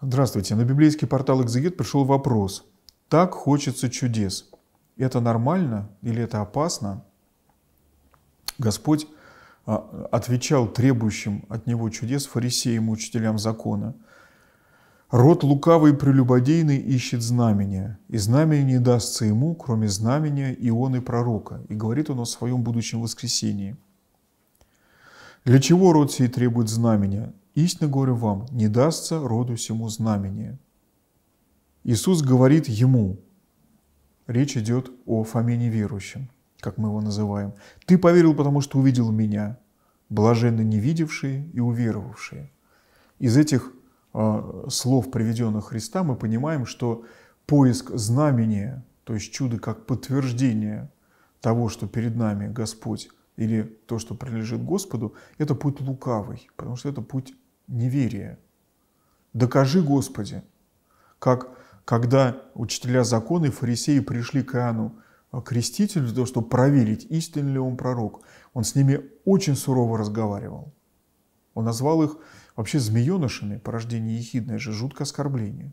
Здравствуйте. На библейский портал «Экзегет» пришел вопрос. Так хочется чудес. Это нормально или это опасно? Господь а, отвечал требующим от него чудес фарисеям и учителям закона. «Род лукавый и прелюбодейный ищет знамения, и знамение не дастся ему, кроме знамения и пророка». И говорит он о своем будущем воскресении. «Для чего род сей требует знамения? Истинно говорю вам, не дастся роду сему знамение. Иисус говорит ему, речь идет о Фоме неверующем, как мы его называем. Ты поверил, потому что увидел меня, блаженно невидевшие и уверовавшие. Из этих э, слов, приведенных Христа, мы понимаем, что поиск знамения, то есть чудо как подтверждение того, что перед нами Господь или то, что принадлежит Господу, это путь лукавый, потому что это путь неверие. Докажи, Господи, как когда учителя закона и фарисеи пришли к Иоанну э, Крестителю для того, чтобы проверить, истинный ли он пророк. Он с ними очень сурово разговаривал. Он назвал их вообще змеенышами, порождение ехидное, же жуткое оскорбление.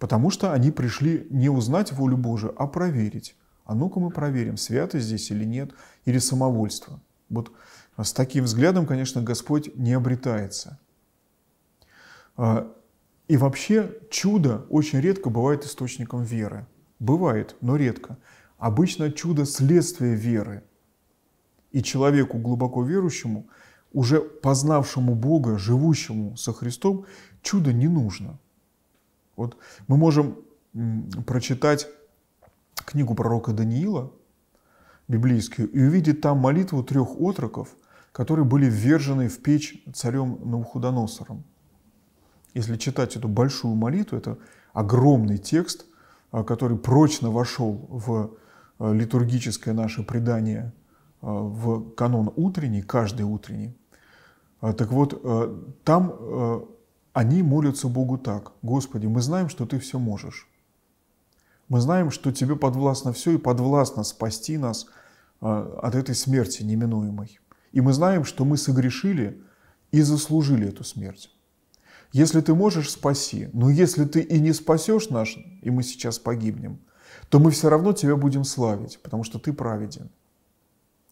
Потому что они пришли не узнать волю Божию, а проверить. А ну-ка мы проверим, святость здесь или нет, или самовольство. Вот а с таким взглядом, конечно, Господь не обретается. А, и вообще чудо очень редко бывает источником веры. Бывает, но редко. Обычно чудо – следствие веры. И человеку глубоко верующему, уже познавшему Бога, живущему со Христом, чудо не нужно. Вот мы можем прочитать книгу пророка Даниила, библейскую, и увидеть там молитву трех отроков, которые были ввержены в печь царем Навуходоносором. Если читать эту большую молитву, это огромный текст, а, который прочно вошел в а, литургическое наше предание а, в канон утренний, каждый утренний. Так вот, там они молятся Богу так. «Господи, мы знаем, что Ты все можешь. Мы знаем, что Тебе подвластно все и подвластно спасти нас от этой смерти неминуемой. И мы знаем, что мы согрешили и заслужили эту смерть. Если ты можешь, спаси. Но если ты и не спасешь наш, и мы сейчас погибнем, то мы все равно тебя будем славить, потому что ты праведен.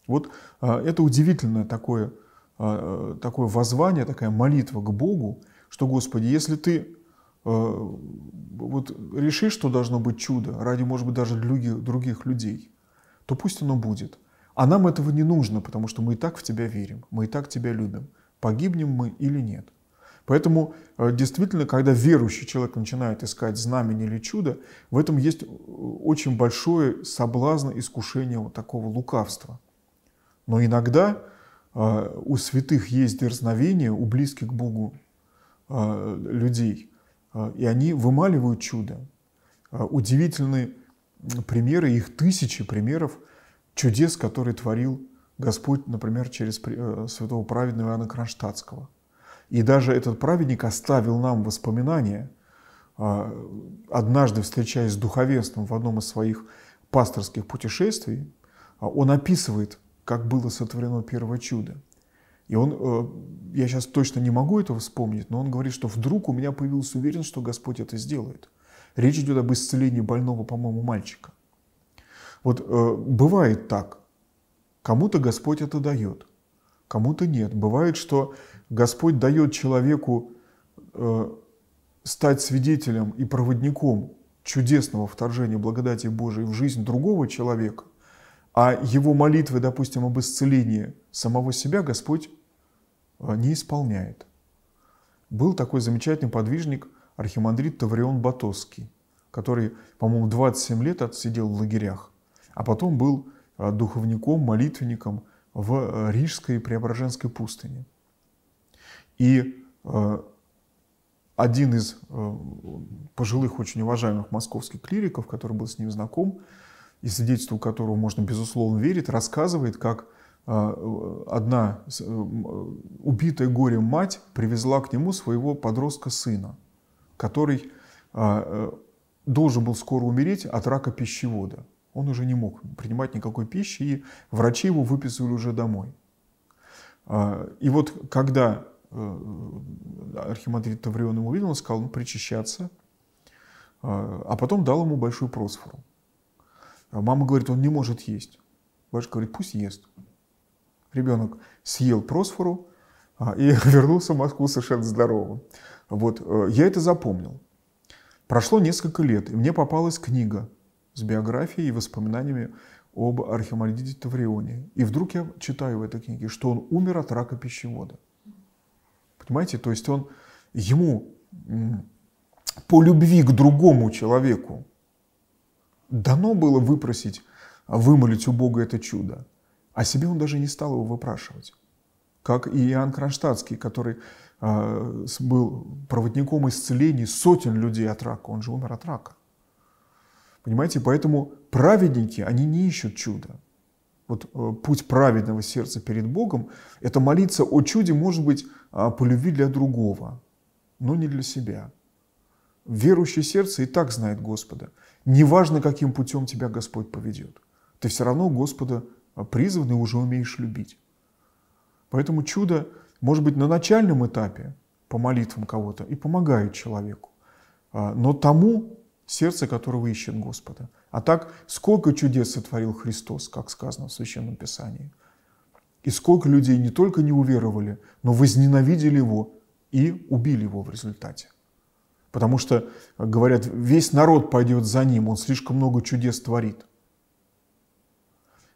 Вот а, это удивительное такое, а, э, такое воззвание, такая молитва к Богу, что, Господи, если ты а, вот решишь, что должно быть чудо ради, может быть, даже других, других людей, то пусть оно будет – а нам этого не нужно, потому что мы и так в тебя верим, мы и так тебя любим. Погибнем мы или нет. Поэтому э, действительно, когда верующий человек начинает искать знамение или чудо, в этом есть э, очень большое соблазн, искушение вот такого лукавства. Но иногда э, у святых есть дерзновение, у близких к Богу людей, и они вымаливают чудо. Удивительные примеры, их тысячи примеров чудес, которые творил Господь, например, через э, святого праведного Иоанна Кронштадтского. И даже этот праведник оставил нам воспоминания, а, однажды встречаясь с духовенством в одном из своих пасторских путешествий, а, он описывает, как было сотворено первое чудо. И он, э, я сейчас точно не могу этого вспомнить, но он говорит, что вдруг у меня появилась уверенность, что Господь это сделает. Речь идет об исцелении больного, по-моему, мальчика. Вот э, бывает так. Кому-то Господь это дает, кому-то нет. Бывает, что Господь дает человеку э, стать свидетелем и проводником чудесного вторжения благодати Божией в жизнь другого человека, а его молитвы, допустим, об исцелении самого себя Господь э, не исполняет. Был такой замечательный подвижник архимандрит Таврион Батоский, который, по-моему, 27 лет отсидел в лагерях – а потом был э, духовником, молитвенником в э, Рижской Преображенской пустыне. И э, один из пожилых, очень уважаемых московских клириков, который был с ним знаком, и свидетельству которого можно, безусловно, верить, рассказывает, как одна убитая горем мать привезла к нему своего подростка сына, который должен был скоро умереть от рака пищевода. Он уже не мог принимать никакой пищи, и врачи его выписывали уже домой. А, и вот когда э, архимандрит Таврион ему увидел, он сказал, ну, причащаться, а, а потом дал ему большую просфору. А мама говорит, он не может есть. Батюшка говорит, пусть ест. Ребенок съел просфору и вернулся в Москву совершенно здоровым. Вот, э, я это запомнил. Прошло несколько лет, и мне попалась книга с биографией и воспоминаниями об Архимандрите Таврионе. И вдруг я читаю в этой книге, что он умер от рака пищевода. Понимаете? То есть он ему по любви к другому человеку дано было выпросить, а, вымолить у Бога это чудо. А себе он даже не стал его выпрашивать. Как и Иоанн Кронштадтский, который а, был проводником исцелений сотен людей от рака. Он же умер от рака. Понимаете, поэтому праведники, они не ищут чуда. Вот э, путь праведного сердца перед Богом – это молиться о чуде, может быть, а, по любви для другого, но не для себя. Верующее сердце и так знает Господа. Неважно, каким путем тебя Господь поведет. Ты все равно Господа а, призван и уже умеешь любить. Поэтому чудо, может быть, на начальном этапе по молитвам кого-то и помогает человеку. А, но тому, сердце которого ищет Господа. А так, сколько чудес сотворил Христос, как сказано в Священном Писании. И сколько людей не только не уверовали, но возненавидели его и убили его в результате. Потому что, говорят, весь народ пойдет за ним, он слишком много чудес творит.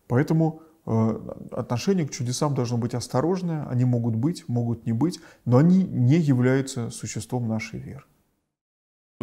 Поэтому э, отношение к чудесам должно быть осторожное, они могут быть, могут не быть, но они не являются существом нашей веры.